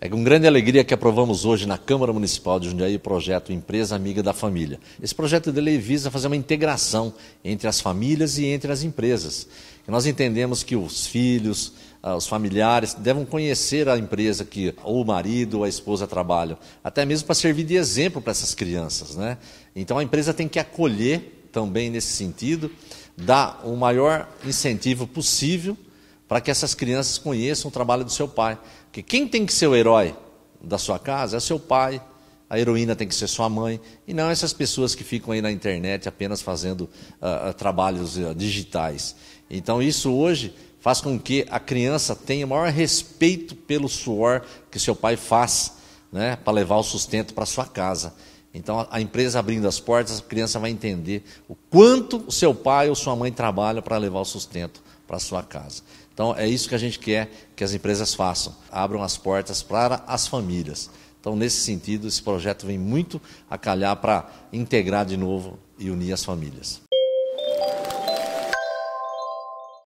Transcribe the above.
É com grande alegria que aprovamos hoje na Câmara Municipal de Jundiaí o projeto Empresa Amiga da Família. Esse projeto de lei visa fazer uma integração entre as famílias e entre as empresas. E nós entendemos que os filhos, ah, os familiares devem conhecer a empresa que ou o marido ou a esposa trabalham, até mesmo para servir de exemplo para essas crianças. Né? Então a empresa tem que acolher também nesse sentido, dar o maior incentivo possível para que essas crianças conheçam o trabalho do seu pai. Porque quem tem que ser o herói da sua casa é seu pai, a heroína tem que ser sua mãe, e não essas pessoas que ficam aí na internet apenas fazendo uh, trabalhos uh, digitais. Então, isso hoje faz com que a criança tenha maior respeito pelo suor que seu pai faz né, para levar o sustento para sua casa. Então, a empresa abrindo as portas, a criança vai entender o quanto o seu pai ou sua mãe trabalha para levar o sustento para sua casa. Então é isso que a gente quer que as empresas façam, abram as portas para as famílias. Então nesse sentido esse projeto vem muito a calhar para integrar de novo e unir as famílias.